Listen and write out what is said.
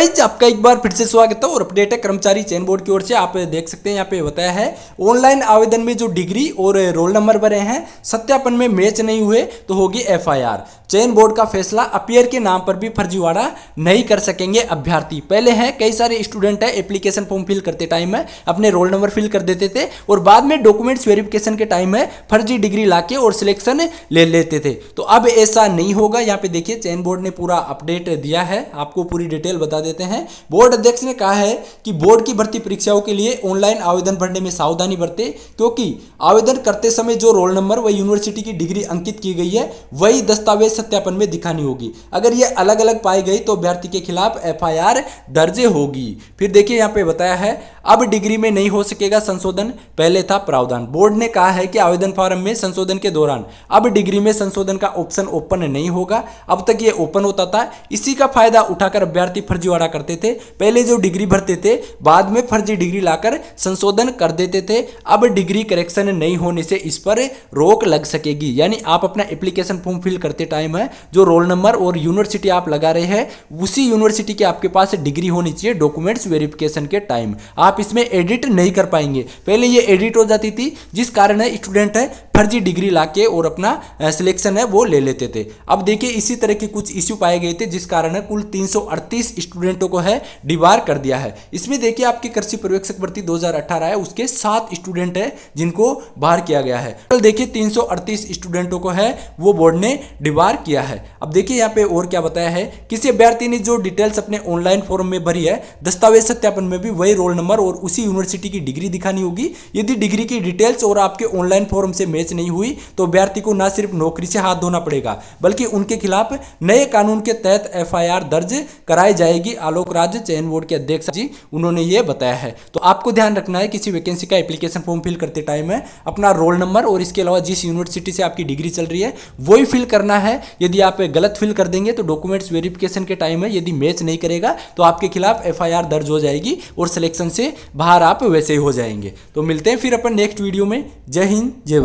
guys आपका एक बार फिर से स्वागत है और अपडेट है कर्मचारी चयन बोर्ड की ओर से आप देख सकते हैं यहाँ पे बताया है ऑनलाइन आवेदन में जो डिग्री और रोल नंबर भरे हैं सत्यापन में मैच नहीं हुए तो होगी एफआईआर चयन बोर्ड का फैसला अपियर के नाम पर भी फर्जीवाड़ा नहीं कर सकेंगे अभ्यर्थी पहले हैं कई सारे स्टूडेंट है एप्लीकेशन फॉर्म फिल करते टाइम में अपने रोल नंबर फिल कर देते थे और बाद में डॉक्यूमेंट्स वेरिफिकेशन के टाइम में फर्जी डिग्री ला और सिलेक्शन ले लेते थे तो अब ऐसा नहीं होगा यहाँ पे देखिए चयन बोर्ड ने पूरा अपडेट दिया है आपको पूरी डिटेल बता दे देते हैं बोर्ड अध्यक्ष ने कहा है कि बोर्ड की भर्ती परीक्षाओं के लिए ऑनलाइन आवेदन भरने में सावधानी बरते क्योंकि आवेदन करते समय जो रोल नंबर व यूनिवर्सिटी की डिग्री अंकित की गई है वही दस्तावेज सत्यापन में दिखानी होगी अगर ये अलग अलग पाई गई तो अभ्यर्थी के खिलाफ एफ दर्ज होगी फिर देखिए यहाँ पे बताया है अब डिग्री में नहीं हो सकेगा संशोधन पहले था प्रावधान बोर्ड ने कहा है कि आवेदन फॉर्म में संशोधन के दौरान अब डिग्री में संशोधन का ऑप्शन ओपन नहीं होगा अब तक ये ओपन होता था इसी का फायदा उठाकर अभ्यर्थी फर्जीवाड़ा भरा करते थे पहले जो डिग्री भरते थे बाद में फर्जी डिग्री लाकर संशोधन कर देते थे अब डिग्री करेक्शन नहीं होने से इस पर रोक लग सकेगी यानी आप अपना एप्लीकेशन फॉर्म फिल करते टाइम है जो रोल नंबर और यूनिवर्सिटी आप लगा रहे हैं उसी यूनिवर्सिटी के आपके पास डिग्री होनी चाहिए डॉक्यूमेंट्स वेरिफिकेशन के टाइम आप इसमें एडिट नहीं कर पाएंगे पहले ये एडिट हो जाती थी जिस कारण है स्टूडेंट है फर्जी डिग्री ला के और अपना सिलेक्शन है वो ले लेते थे अब देखिए इसी तरह के कुछ इश्यू पाए गए थे जिस कारण है कुल तीन स्टूडेंटों को है डिबार कर दिया है इसमें देखिए आपके कृषि पर्यवेक्षक भर्ती 2018 है उसके सात स्टूडेंट है जिनको बाहर किया गया है कल देखिए तीन स्टूडेंटों को है वो बोर्ड ने डिबार किया है अब देखिए यहाँ पे और क्या बताया है किसी अभ्यर्थी ने जो डिटेल्स अपने ऑनलाइन फॉर्म में भरी है दस्तावेज सत्यापन में भी वही रोल नंबर और उसी यूनिवर्सिटी की डिग्री दिखानी होगी यदि डिग्री की डिटेल्स और आपके ऑनलाइन फॉर्म से मैच पेश नहीं हुई तो अभ्यर्थी को न सिर्फ नौकरी से हाथ धोना पड़ेगा बल्कि उनके खिलाफ नए कानून के तहत एफ दर्ज कराई जाएगी आलोक राज्य चयन बोर्ड के अध्यक्ष जी उन्होंने ये बताया है तो आपको ध्यान रखना है किसी वैकेंसी का एप्लीकेशन फॉर्म फिल करते टाइम में अपना रोल नंबर और इसके अलावा जिस यूनिवर्सिटी से आपकी डिग्री चल रही है वो ही फिल करना है यदि आप गलत फिल कर देंगे तो डॉक्यूमेंट्स वेरिफिकेशन के टाइम में यदि मैच नहीं करेगा तो आपके खिलाफ एफ दर्ज हो जाएगी और सिलेक्शन से बाहर आप वैसे ही हो जाएंगे तो मिलते हैं फिर अपन नेक्स्ट वीडियो में जय हिंद जय